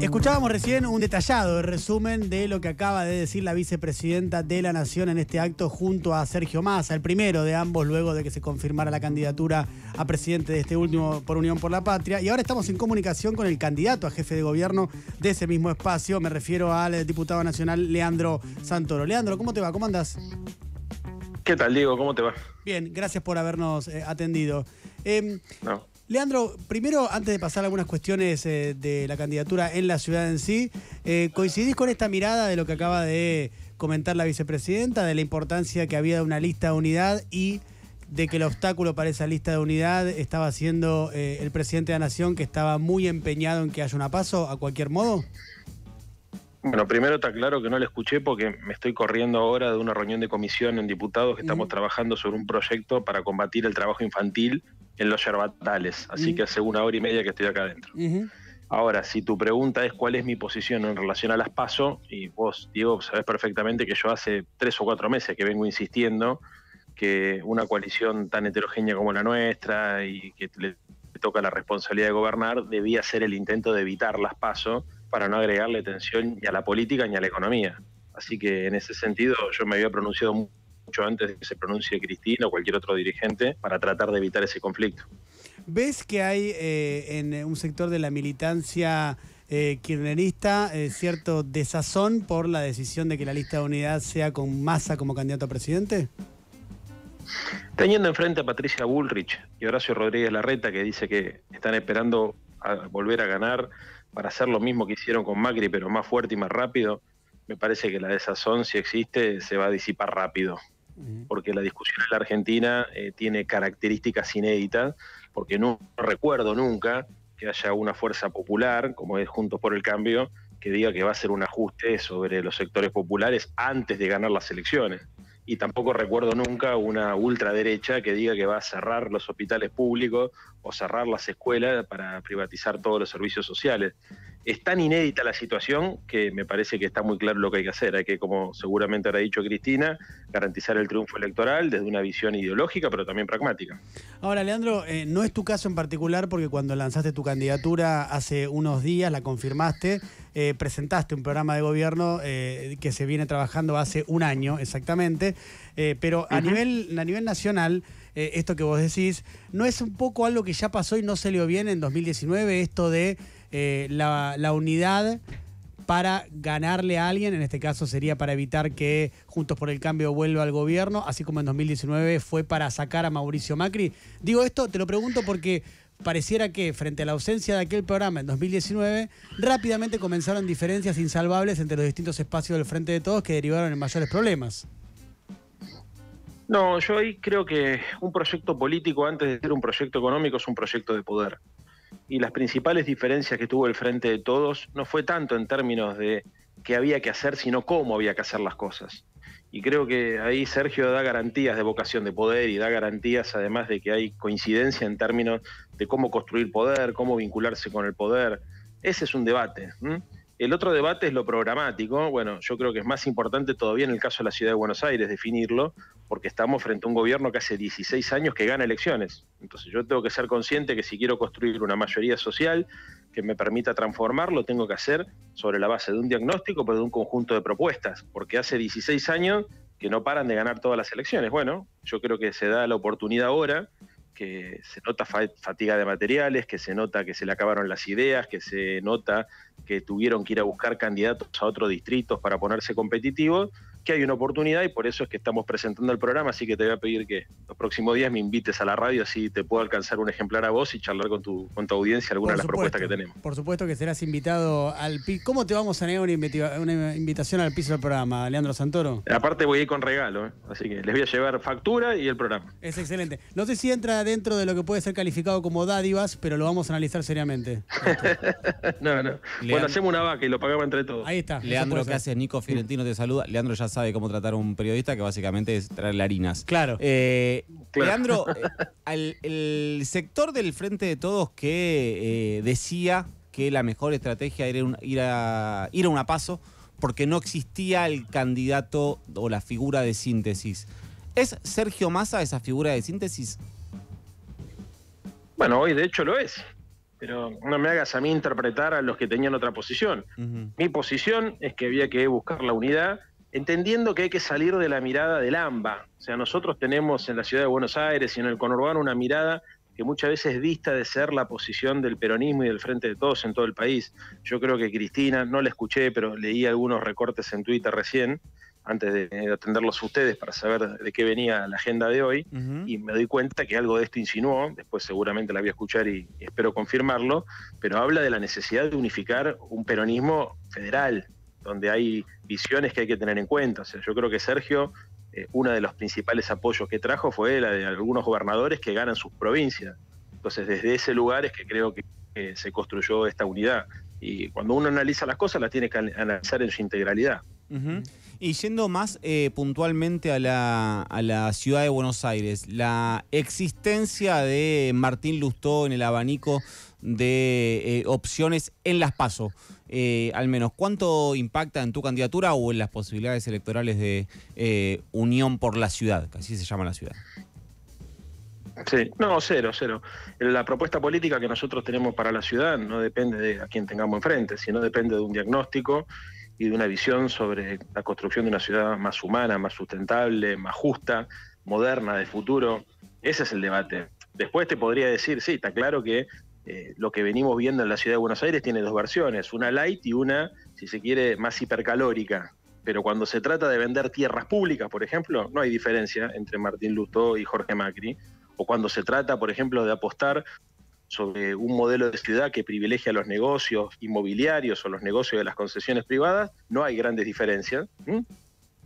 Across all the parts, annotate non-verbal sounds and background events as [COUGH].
Escuchábamos recién un detallado resumen de lo que acaba de decir la vicepresidenta de la Nación en este acto junto a Sergio Massa, el primero de ambos luego de que se confirmara la candidatura a presidente de este último por Unión por la Patria. Y ahora estamos en comunicación con el candidato a jefe de gobierno de ese mismo espacio, me refiero al diputado nacional Leandro Santoro. Leandro, ¿cómo te va? ¿Cómo andas? ¿Qué tal, Diego? ¿Cómo te va? Bien, gracias por habernos eh, atendido. Em, no. Leandro, primero, antes de pasar algunas cuestiones eh, de la candidatura en la ciudad en sí, eh, ¿coincidís con esta mirada de lo que acaba de comentar la vicepresidenta, de la importancia que había de una lista de unidad y de que el obstáculo para esa lista de unidad estaba siendo eh, el presidente de la Nación, que estaba muy empeñado en que haya un paso a cualquier modo? Bueno, primero está claro que no le escuché porque me estoy corriendo ahora de una reunión de comisión en diputados que estamos trabajando sobre un proyecto para combatir el trabajo infantil en los yerbatales, así que hace una hora y media que estoy acá adentro. Ahora, si tu pregunta es cuál es mi posición en relación a las PASO, y vos, Diego, sabés perfectamente que yo hace tres o cuatro meses que vengo insistiendo que una coalición tan heterogénea como la nuestra y que le toca la responsabilidad de gobernar debía ser el intento de evitar las PASO para no agregarle tensión ni a la política ni a la economía. Así que en ese sentido yo me había pronunciado mucho antes de que se pronuncie Cristina o cualquier otro dirigente para tratar de evitar ese conflicto. ¿Ves que hay eh, en eh, un sector de la militancia eh, kirchnerista cierto desazón por la decisión de que la lista de unidad sea con Massa como candidato a presidente? Teniendo enfrente a Patricia Bullrich y Horacio Rodríguez Larreta, que dice que están esperando a volver a ganar para hacer lo mismo que hicieron con Macri, pero más fuerte y más rápido, me parece que la desazón, si existe, se va a disipar rápido porque la discusión en la Argentina eh, tiene características inéditas, porque no recuerdo nunca que haya una fuerza popular, como es Juntos por el Cambio, que diga que va a hacer un ajuste sobre los sectores populares antes de ganar las elecciones. Y tampoco recuerdo nunca una ultraderecha que diga que va a cerrar los hospitales públicos o cerrar las escuelas para privatizar todos los servicios sociales es tan inédita la situación que me parece que está muy claro lo que hay que hacer. Hay que, como seguramente habrá dicho Cristina, garantizar el triunfo electoral desde una visión ideológica, pero también pragmática. Ahora, Leandro, eh, no es tu caso en particular porque cuando lanzaste tu candidatura hace unos días, la confirmaste, eh, presentaste un programa de gobierno eh, que se viene trabajando hace un año exactamente, pero a, nivel, a nivel nacional... esto que vos decís, ¿no es un poco algo que ya pasó y no salió bien en 2019? Esto de eh, la, la unidad para ganarle a alguien, en este caso sería para evitar que Juntos por el Cambio vuelva al gobierno, así como en 2019 fue para sacar a Mauricio Macri. Digo esto, te lo pregunto porque pareciera que frente a la ausencia de aquel programa en 2019, rápidamente comenzaron diferencias insalvables entre los distintos espacios del Frente de Todos que derivaron en mayores problemas. No, yo ahí creo que un proyecto político antes de ser un proyecto económico es un proyecto de poder y las principales diferencias que tuvo el Frente de Todos no fue tanto en términos de qué había que hacer, sino cómo había que hacer las cosas. Y creo que ahí Sergio da garantías de vocación de poder y da garantías además de que hay coincidencia en términos de cómo construir poder, cómo vincularse con el poder. Ese es un debate. El otro debate es lo programático. Bueno, yo creo que es más importante todavía en el caso de la ciudad de Buenos Aires definirlo, porque estamos frente a un gobierno que hace 16 años que gana elecciones. Entonces yo tengo que ser consciente que si quiero construir una mayoría social que me permita transformar, lo tengo que hacer sobre la base de un diagnóstico, pero de un conjunto de propuestas, porque hace 16 años que no paran de ganar todas las elecciones. Bueno, yo creo que se da la oportunidad ahora que se nota fatiga de materiales, que se nota que se le acabaron las ideas, que se nota que tuvieron que ir a buscar candidatos a otros distritos para ponerse competitivos, que hay una oportunidad y por eso es que estamos presentando el programa, así que te voy a pedir que los próximos días me invites a la radio, así te puedo alcanzar un ejemplar a vos y charlar con tu, con tu audiencia alguna de las propuestas que tenemos. Por supuesto que serás invitado al piso. ¿Cómo te vamos a negar una, invitación al piso del programa, Leandro Santoro? Aparte voy a ir con regalo, ¿eh? así que les voy a llevar factura y el programa. Es excelente. No sé si entra dentro de lo que puede ser calificado como dádivas, pero lo vamos a analizar seriamente. [LAUGHS] no, no. Bueno, hacemos una vaca y lo pagamos entre todos. Ahí está. Leandro, que haces? Nico Fiorentino te saluda. Leandro ya sabe cómo tratar a un periodista, que básicamente es traerle harinas. Claro. Eh, Leandro, eh, [LAUGHS] el sector del Frente de Todos que eh, decía que la mejor estrategia era ir, a, ir a una paso porque no existía el candidato o la figura de síntesis. ¿Es Sergio Massa esa figura de síntesis? Bueno, hoy de hecho lo es, pero no me hagas a mí interpretar a los que tenían otra posición. Mi posición es que había que buscar la unidad entendiendo que hay que salir de la mirada del AMBA. O sea, nosotros tenemos en la ciudad de Buenos Aires y en el conurbano una mirada que muchas veces dista de ser la posición del peronismo y del frente de todos en todo el país. Yo creo que Cristina, no la escuché, pero leí algunos recortes en Twitter recién, antes de eh, atenderlos ustedes para saber de qué venía la agenda de hoy, y me doy cuenta que algo de esto insinuó, después seguramente la voy a escuchar y espero confirmarlo, pero habla de la necesidad de unificar un peronismo federal, donde hay visiones que hay que tener en cuenta. yo creo que Sergio, eh, uno de los principales apoyos que trajo fue la de algunos gobernadores que ganan sus provincias. Entonces, desde ese lugar es que creo que, que se construyó esta unidad. Y cuando uno analiza las cosas, las tiene que analizar en su integralidad. Y yendo más eh, puntualmente a la, ciudad de Buenos Aires, la existencia de Martín Lustó en el abanico de eh, opciones en las PASO, eh, al menos, ¿cuánto impacta en tu candidatura o en las posibilidades electorales de Unión por la Ciudad, así se llama la ciudad? Sí, no, cero, cero. La propuesta política que nosotros tenemos para la ciudad no depende de a quién tengamos enfrente, sino depende de un diagnóstico y de una visión sobre la construcción de una ciudad más humana, más sustentable, más justa, moderna, de futuro. Ese es el debate. Después te podría decir, sí, está claro que eh, lo que venimos viendo en la ciudad de Buenos Aires tiene dos versiones, una light y una, si se quiere, más hipercalórica. Pero cuando se trata de vender tierras públicas, por ejemplo, no hay diferencia entre Martín Lutó y Jorge Macri. O cuando se trata, por ejemplo, de apostar sobre un modelo de ciudad que privilegia los negocios inmobiliarios o los negocios de las concesiones privadas, no hay grandes diferencias.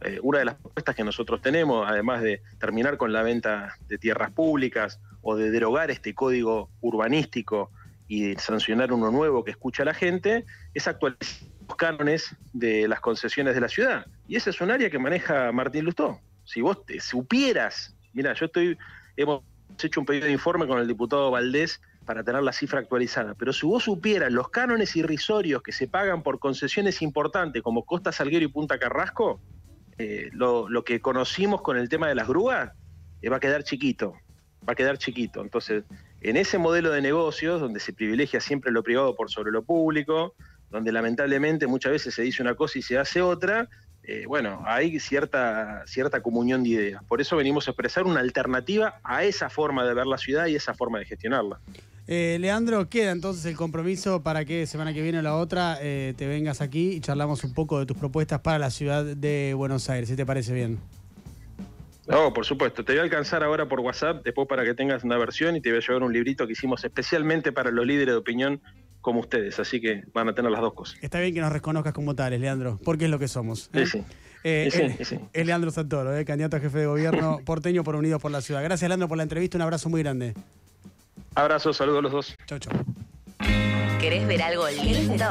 Eh, una de las propuestas que nosotros tenemos, además de terminar con la venta de tierras públicas o de derogar este código urbanístico y sancionar uno nuevo que escucha a la gente, es actualizar los cánones de las concesiones de la ciudad. Y esa es un área que maneja Martín Lustó. Si vos te supieras, mira, yo estoy, hemos hecho un pedido de informe con el diputado Valdés para tener la cifra actualizada, pero si vos supieras los cánones irrisorios que se pagan por concesiones importantes como Costa Salguero y Punta Carrasco, eh, lo, que conocimos con el tema de las grúas, eh, va a quedar chiquito, va a quedar chiquito. Entonces, en ese modelo de negocios, donde se privilegia siempre lo privado por sobre lo público, donde lamentablemente muchas veces se dice una cosa y se hace otra, eh, bueno, hay cierta, cierta comunión de ideas. Por eso venimos a expresar una alternativa a esa forma de ver la ciudad y esa forma de gestionarla. Eh, Leandro, queda entonces el compromiso para que semana que viene o la otra eh, te vengas aquí y charlamos un poco de tus propuestas para la ciudad de Buenos Aires, si te parece bien. No, por supuesto. Te voy a alcanzar ahora por WhatsApp, después para que tengas una versión y te voy a llevar un librito que hicimos especialmente para los líderes de opinión como ustedes, así que van a tener las dos cosas. Está bien que nos reconozcas como tales, Leandro, porque es lo que somos. ¿eh? Eh, eh, sí, sí. Es Leandro Santoro, candidato a jefe de gobierno [LAUGHS] porteño por Unidos por la Ciudad. Gracias, Leandro, por la entrevista. Un abrazo muy grande. Abrazo, saludos a los dos. Chao, chau. ¿Querés ver algo lindo?